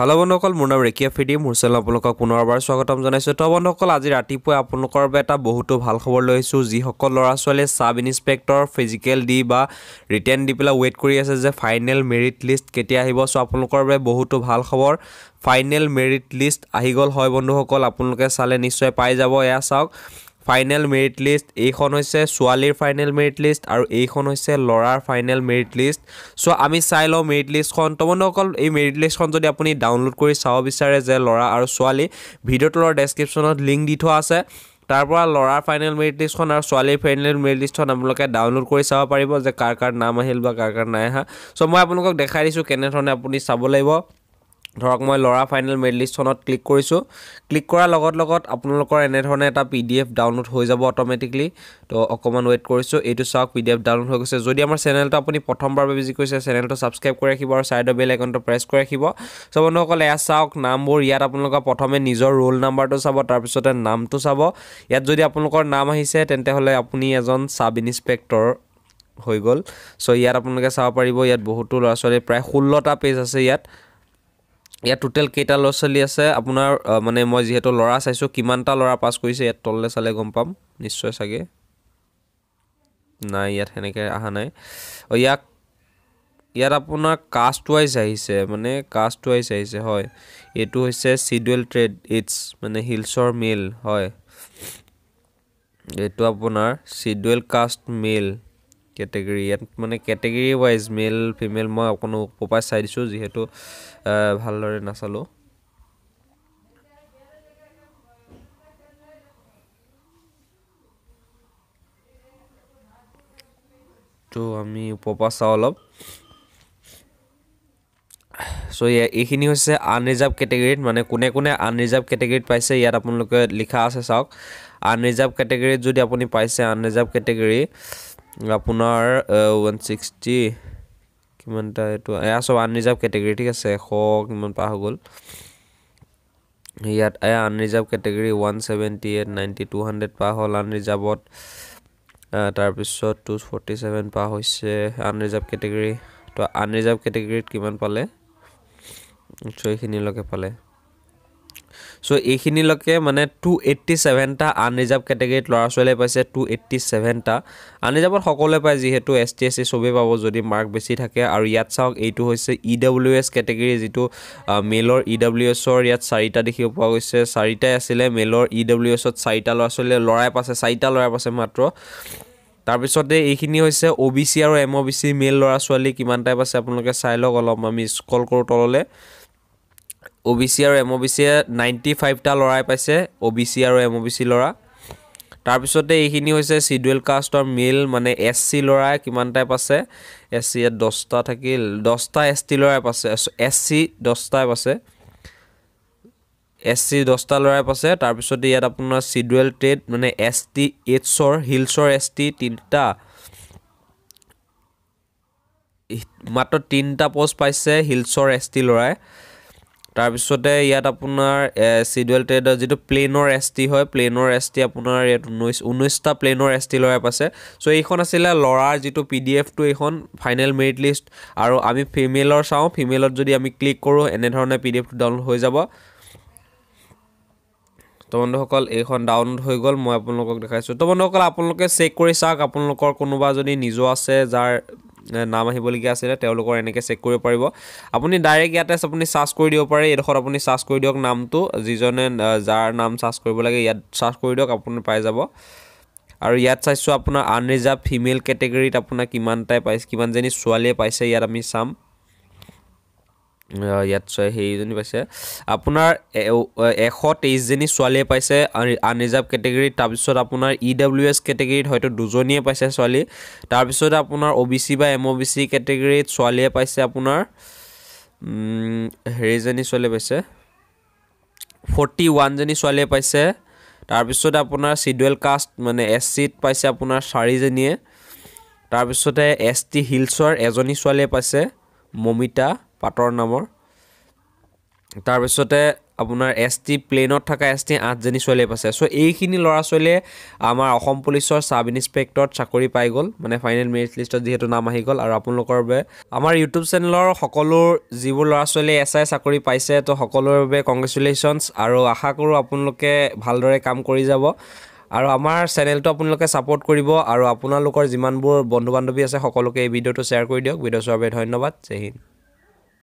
hello' বন্ধুসকল মোৰ নাম ৰেকিয়া ফিডি মোৰ চেনেল আপোনালোকক পুনৰবাৰ স্বাগতম জনাইছোঁ তো বন্ধুসকল আজি ৰাতিপুৱাই আপোনালোকৰ বাবে এটা বহুতো ভাল খবৰ লৈ আহিছোঁ যিসকল ল'ৰা ছোৱালীয়ে চাব ইনস্পেক্টৰ ফিজিকেল দি বা ৰিটেন দি পেলাই ৱেইট কৰি আছে যে ফাইনেল মেৰিট লিষ্ট কেতিয়া আহিব চ' আপোনালোকৰ বাবে বহুতো ভাল খবৰ ফাইনেল মেৰিট লিষ্ট আহি গ'ল হয় বন্ধুসকল আপোনালোকে চালে নিশ্চয় পাই যাব এয়া চাওক ফাইনেল মেৰিট লিষ্ট এইখন হৈছে ছোৱালীৰ ফাইনেল মেৰিট লিষ্ট আৰু এইখন হৈছে ল'ৰাৰ ফাইনেল মেৰিট লিষ্ট চ' আমি চাই লওঁ মেৰিট লিষ্টখন তো বন্ধুসকল এই মেৰিট লিষ্টখন যদি আপুনি ডাউনলোড কৰি চাব বিচাৰে যে ল'ৰা আৰু ছোৱালী ভিডিঅ'টোৰ ডেছক্ৰিপশ্যনত লিংক দি থোৱা আছে তাৰপৰা ল'ৰাৰ ফাইনেল মেৰিট লিষ্টখন আৰু ছোৱালীৰ ফাইনেল মেৰিট লিষ্টখন আপোনালোকে ডাউনলোড কৰি চাব পাৰিব যে কাৰ কাৰ নাম আহিল বা কাৰ কাৰ নাই অহা চ' মই আপোনালোকক দেখাই দিছোঁ কেনেধৰণে আপুনি চাব লাগিব ধৰক মই ল'ৰা ফাইনেল মেডলিষ্টখনত ক্লিক কৰিছোঁ ক্লিক কৰাৰ লগত লগত আপোনালোকৰ এনেধৰণে এটা পি ডি এফ ডাউনলোড হৈ যাব অট'মেটিকলি তো অকণমান ৱেইট কৰিছোঁ এইটো চাওক পি ডি এফ ডাউনলোড হৈ গৈছে যদি আমাৰ চেনেলটো আপুনি প্ৰথমবাৰ বিজি কৰিছে চেনেলটো ছাবস্ক্ৰাইব কৰি ৰাখিব আৰু চাইডৰ বেল একাউণ্টটো প্ৰেছ কৰি ৰাখিব চ' বন্ধুসকল এয়া চাওক নামবোৰ ইয়াত আপোনালোকৰ প্ৰথমে নিজৰ ৰোল নাম্বাৰটো চাব তাৰপিছতে নামটো চাব ইয়াত যদি আপোনালোকৰ নাম আহিছে তেন্তেহ'লে আপুনি এজন ছাব ইনস্পেক্টৰ হৈ গ'ল চ' ইয়াত আপোনালোকে চাব পাৰিব ইয়াত বহুতো ল'ৰা ছোৱালী প্ৰায় ষোল্লটা পেজ আছে ইয়াত ইয়াত টোটেল কেইটা ল'ৰা ছোৱালী আছে আপোনাৰ মানে মই যিহেতু ল'ৰা চাইছোঁ কিমানটা ল'ৰা পাছ কৰিছে ইয়াত তললৈ চালে গম পাম নিশ্চয় চাগে নাই ইয়াত সেনেকৈ অহা নাই ইয়াক ইয়াত আপোনাৰ কাষ্ট ৱাইজ আহিছে মানে কাষ্ট ৱাইজ আহিছে হয় এইটো হৈছে চিডুৱেল ট্ৰেড ইটছ মানে হিলছৰ মেল হয় এইটো আপোনাৰ চিডুৱেল কাষ্ট মেল কেটেগৰী ইয়াত মানে কেটেগৰী ৱাইজ মেল ফিমেল মই অকণো ওপৰপৰাই চাই দিছোঁ যিহেতু ভালদৰে নাচালোঁ তো আমি ওপৰপৰা চাওঁ অলপ চ' এইখিনি হৈছে আনৰিজাৰ্ভ কেটেগৰীত মানে কোনে কোনে আনৰিজাৰ্ভ কেটেগৰীত পাইছে ইয়াত আপোনালোকে লিখা আছে চাওক আনৰিজাৰ্ভ কেটেগৰীত যদি আপুনি পাইছে আনৰিজাৰ্ভ কেটেগৰী আপোনাৰ ওৱান ছিক্সটি কিমানটা এইটো এয়া চব আনৰিজাৰ্ভ কেটেগৰী ঠিক আছে এশ কিমান পাৰ হৈ গ'ল ইয়াত এয়া unreserved category one seventy eight ninety two hundred পাৰ হ'ল আনৰিজাৰ্ভত তাৰপিছত টু ফৰ্টি ছেভেন পাৰ হৈছে আনৰিজাৰ্ভ কেটেগৰী তো আনৰিজাৰ্ভ কেটেগৰীত কিমান পালে ছয়খিনিলৈকে পালে চ' এইখিনিলৈকে মানে টু এইট্টি ছেভেনটা আনৰিজাৰ্ভ কেটেগৰীত ল'ৰা ছোৱালীয়ে পাইছে টু এইট্টি ছেভেনটা আনৰিজাৰ্ভত সকলোৱে পায় যিহেতু এছ টি এছ চি চবেই পাব যদি মাৰ্ক বেছি থাকে আৰু ইয়াত চাওক এইটো হৈছে ই ডাব্লিউ এছ কেটেগৰী যিটো মেলৰ ই ডাব্লিউ এছৰ ইয়াত চাৰিটা দেখিব পোৱা গৈছে চাৰিটাই আছিলে মেলৰ ই ডাব্লিউ এছত চাৰিটা ল'ৰা ছোৱালীয়ে ল'ৰাই পাইছে চাৰিটা ল'ৰাই পাইছে মাত্ৰ তাৰপিছতে এইখিনি হৈছে অ' বি চি আৰু M O' B C male ল'ৰা ছোৱালী কিমানটাই পাইছে আপোনালোকে চাই লওক অলপ আমি স্কল কৰোঁ তললৈ অ' বি চি আৰু এম অ' বি চিয়ে নাইণ্টি ফাইভটা ল'ৰাই পাইছে অ' বি চি আৰু এম অ' বি চি ল'ৰা তাৰপিছতে এইখিনি হৈছে চিডুৱেল কাষ্টৰ মেইল মানে এছ চি ল'ৰাই কিমানটাই পাছে এছ চি ইয়াত দহটা থাকিল দহটা এছ টি ল'ৰাই পাছে এছ চি দহটাই পাছে এছ চি দহটা ল'ৰাই পাছে তাৰপিছতে ইয়াত আপোনাৰ চিডুৱেল ট্ৰেড মানে এছ টি এইটছৰ হিলছৰ এছ টি তিনিটা মাত্ৰ তিনিটা প'ষ্ট পাইছে হিলছৰ এছ টি ল'ৰাই তাৰপিছতে ইয়াত আপোনাৰ চিডুৱেল ট্ৰেডৰ যিটো প্লেইনৰ এছ টি হয় প্লেইনৰ এছ টি আপোনাৰ ইয়াত ঊনৈছ ঊনৈছটা প্লেইনৰ এছ টি লৈ আছে চ' এইখন আছিলে ল'ৰাৰ যিটো পি ডি এফটো এইখন ফাইনেল মেৰিট লিষ্ট আৰু আমি ফিমেলৰ চাওঁ ফিমেলত যদি আমি ক্লিক কৰোঁ এনেধৰণে পি ডি এফটো ডাউনলোড হৈ যাব তো বন্ধুসকল এইখন ডাউনলোড হৈ গ'ল মই আপোনালোকক দেখাইছোঁ তো বন্ধুসকল আপোনালোকে চেক কৰি চাওক আপোনালোকৰ কোনোবা যদি নিজো আছে যাৰ নাম আহিবলগীয়া আছিলে তেওঁলোকৰ এনেকৈ চেক কৰিব পাৰিব আপুনি ডাইৰেক্ট ইয়াতে আপুনি চাৰ্চ কৰি দিব পাৰে এইডোখৰত আপুনি চাৰ্চ কৰি দিয়ক নামটো যিজনে যাৰ নাম চাৰ্চ কৰিব লাগে ইয়াত চাৰ্চ কৰি দিয়ক আপুনি পাই যাব আৰু ইয়াত চাইছোঁ আপোনাৰ আনৰিজাৰ্ভ ফিমেল কেটেগৰীত আপোনাৰ কিমানটাই পাইছে কিমানজনী ছোৱালীয়ে পাইছে ইয়াত আমি চাম ইয়াত সেইজনী পাইছে আপোনাৰ এশ তেইছজনী ছোৱালীয়ে পাইছে আনৰিজাৰ্ভ কেটেগৰীত তাৰপিছত আপোনাৰ ই ডাব্লিউ এছ কেটেগৰীত হয়তো দুজনীয়ে পাইছে ছোৱালী তাৰপিছত আপোনাৰ অ' বি চি বা এম অ' বি চি কেটেগৰীত ছোৱালীয়ে পাইছে আপোনাৰ হেৰিজনী ছোৱালীয়ে পাইছে ফৰ্টি ওৱানজনী ছোৱালীয়ে পাইছে তাৰপিছত আপোনাৰ চিডুৱেল কাষ্ট মানে এছ চিত পাইছে আপোনাৰ চাৰিজনীয়ে তাৰপিছতে এছ টি হিলছৰ এজনী ছোৱালীয়ে পাইছে মমিতা পাটৰ নামৰ তাৰপিছতে আপোনাৰ এছ টি প্লেইনত থকা এছ টি আঠজনী ছোৱালীয়ে পাইছে চ' এইখিনি ল'ৰা ছোৱালীয়ে আমাৰ অসম পুলিচৰ চাব ইনস্পেক্টৰত চাকৰি পাই গ'ল মানে ফাইনেল মেৰিট লিষ্টত যিহেতু নাম আহি গ'ল আৰু আপোনালোকৰ বাবে আমাৰ ইউটিউব চেনেলৰ সকলো যিবোৰ ল'ৰা ছোৱালীয়ে এছ আই চাকৰি পাইছে ত' সকলোৰে বাবে কংগ্ৰেচুলেশ্যনছ আৰু আশা কৰোঁ আপোনালোকে ভালদৰে কাম কৰি যাব আৰু আমাৰ চেনেলটো আপোনালোকে ছাপৰ্ট কৰিব আৰু আপোনালোকৰ যিমানবোৰ বন্ধু বান্ধৱী আছে সকলোকে এই ভিডিঅ'টো শ্বেয়াৰ কৰি দিয়ক ভিডিঅ' চোৱাৰ বাবে ধন্যবাদ জয় হিন্দ